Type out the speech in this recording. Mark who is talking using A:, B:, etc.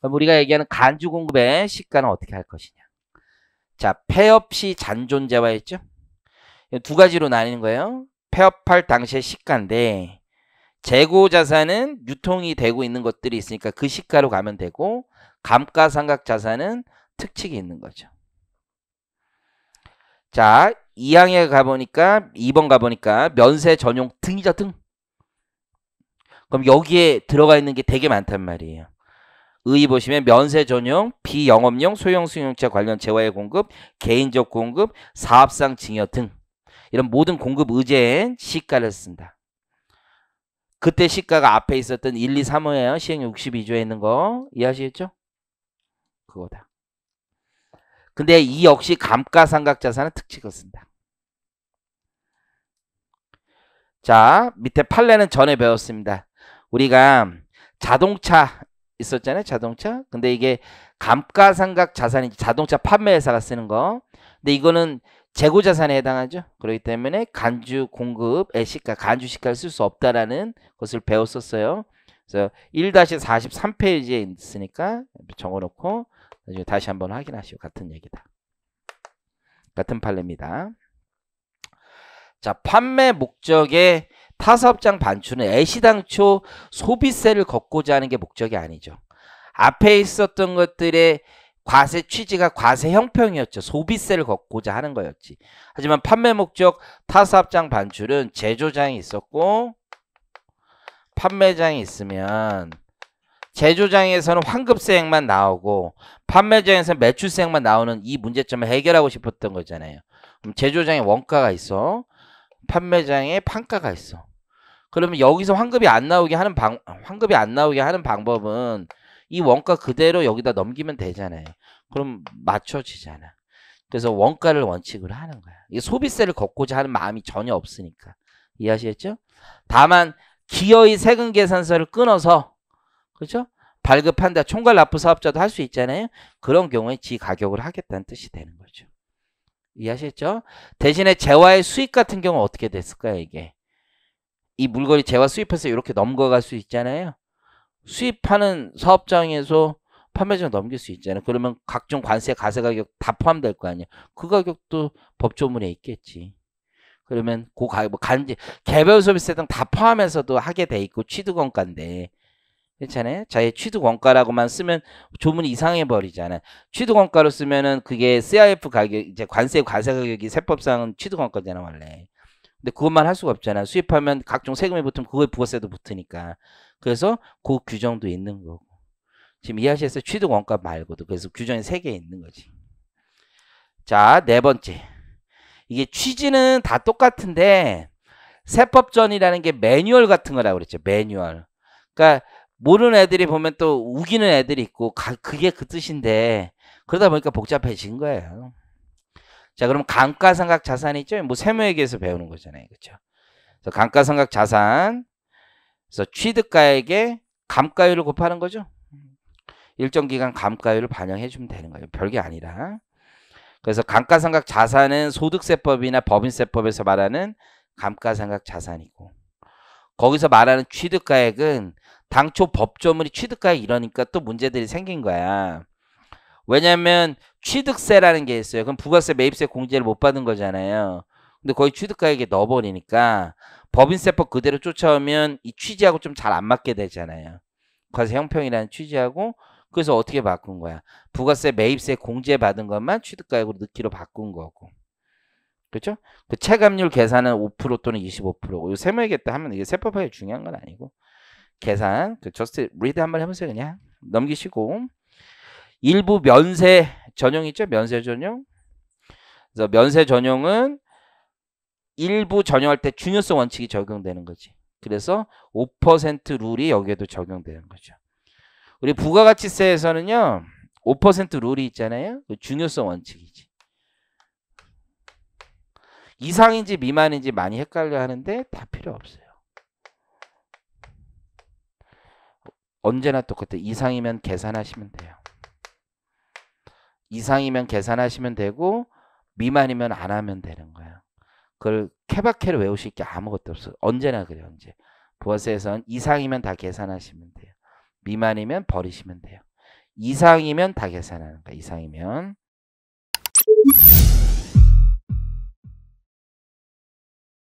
A: 그럼 우리가 얘기하는 간주 공급의 시가는 어떻게 할 것이냐. 자, 폐업시 잔존재화 했죠? 두 가지로 나뉘는 거예요. 폐업할 당시의 시가인데 재고 자산은 유통이 되고 있는 것들이 있으니까 그 시가로 가면 되고 감가상각 자산은 특칙이 있는 거죠. 자, 2항에 가보니까 2번 가보니까 면세 전용 등이자 등. 그럼 여기에 들어가 있는 게 되게 많단 말이에요. 의 보시면 면세 전용, 비영업용, 소형 승용차 관련 재화의 공급, 개인적 공급, 사업상 증여 등 이런 모든 공급 의제엔 시가를 쓴다. 그때 시가가 앞에 있었던 1, 2, 3호예요. 시행 62조에 있는 거 이해하시겠죠? 그거다. 근데 이 역시 감가상각자산은 특징을 쓴다. 자 밑에 판례는 전에 배웠습니다. 우리가 자동차 있었잖아요. 자동차. 근데 이게 감가상각 자산이 자동차 판매회사가 쓰는 거. 근데 이거는 재고 자산에 해당하죠. 그렇기 때문에 간주 공급애 시가, 간주 시가를 쓸 수 없다라는 것을 배웠었어요. 그래서 1-43페이지에 있으니까 적어놓고 나중에 다시 한번 확인하시오. 같은 얘기다. 같은 판례입니다. 자, 판매 목적에 타사업장 반출은 애시당초 소비세를 걷고자 하는 게 목적이 아니죠. 앞에 있었던 것들의 과세 취지가 과세 형평이었죠. 소비세를 걷고자 하는 거였지. 하지만 판매 목적 타사업장 반출은 제조장이 있었고 판매장이 있으면 제조장에서는 환급세액만 나오고 판매장에서는 매출세액만 나오는 이 문제점을 해결하고 싶었던 거잖아요. 그럼 제조장에 원가가 있어. 판매장에 판가가 있어. 그러면 여기서 환급이 안 나오게 하는 방 환급이 안 나오게 하는 방법은 이 원가 그대로 여기다 넘기면 되잖아요. 그럼 맞춰지잖아. 그래서 원가를 원칙으로 하는 거야. 이게 소비세를 걷고자 하는 마음이 전혀 없으니까. 이해하시겠죠? 다만 기어의 세금 계산서를 끊어서 그죠 발급한다. 총괄 납부 사업자도 할 수 있잖아요. 그런 경우에 지 가격을 하겠다는 뜻이 되는 거죠. 이해하셨죠? 대신에 재화의 수익 같은 경우는 어떻게 됐을까요, 이게? 이 물건이 재화 수입해서 이렇게 넘어갈 수 있잖아요. 수입하는 사업장에서 판매점 넘길 수 있잖아요. 그러면 각종 관세, 가세 가격 다 포함될 거 아니에요. 그 가격도 법조문에 있겠지. 그러면 그가뭐 간지 개별 소비세 등 다 포함해서도 하게 돼 있고 취득원가인데 괜찮아요? 자의 취득 원가라고만 쓰면 조문이 이상해 버리잖아요. 취득 원가로 쓰면은 그게 CIF 가격 이제 관세 과세 가격이 세법상은 취득 원가잖아 원래. 근데 그것만 할 수가 없잖아. 수입하면 각종 세금이 붙으면 그거에 부가세도 붙으니까. 그래서 그 규정도 있는 거고. 지금 이해하셨어요? 취득 원가 말고도. 그래서 규정이 세 개 있는 거지. 자, 네 번째. 이게 취지는 다 똑같은데 세법전이라는 게 매뉴얼 같은 거라고 그랬죠. 매뉴얼. 그러니까 모르는 애들이 보면 또 우기는 애들이 있고 가, 그게 그 뜻인데 그러다 보니까 복잡해진 거예요. 자, 그럼 감가상각 자산 있죠? 뭐 세무에게서 배우는 거잖아요. 그렇죠? 그래서 감가상각 자산 그래서 취득가액에 감가율을 곱하는 거죠. 일정 기간 감가율을 반영해 주면 되는 거예요. 별게 아니라. 그래서 감가상각 자산은 소득세법이나 법인세법에서 말하는 감가상각 자산이고 거기서 말하는 취득가액은 당초 법조물이취득가액 이러니까 또 문제들이 생긴 거야. 왜냐면 취득세라는 게 있어요. 그럼 부가세, 매입세 공제를 못 받은 거잖아요. 근데 거의 취득가액에 넣어버리니까 법인세법 그대로 쫓아오면 이 취지하고 좀 잘 안 맞게 되잖아요. 과세 형평이라는 취지하고 그래서 어떻게 바꾼 거야? 부가세, 매입세 공제 받은 것만 취득가액으로 넣기로 바꾼 거고. 그렇죠? 그 체감률 계산은 5% 또는 25%고 요세무이겠때 하면 이게 세법하게 중요한 건 아니고 계산 그 저스트 리드 한 번 해보세요 그냥 넘기시고 일부 면세 전용 있죠 면세 전용 그래서 면세 전용은 일부 전용할 때 중요성 원칙이 적용되는 거지 그래서 5% 룰이 여기에도 적용되는 거죠 우리 부가가치세에서는요 5% 룰이 있잖아요 그 중요성 원칙이지 이상인지 미만인지 많이 헷갈려 하는데 다 필요 없어요 언제나 똑같아요. 이상이면 계산하시면 돼요. 이상이면 계산하시면 되고 미만이면 안 하면 되는 거예요. 그걸 케바케를 외우실 게 아무것도 없어요. 언제나 그래요. 언제. 부하세에선 이상이면 다 계산하시면 돼요. 미만이면 버리시면 돼요. 이상이면 다 계산하는 거예요. 이상이면.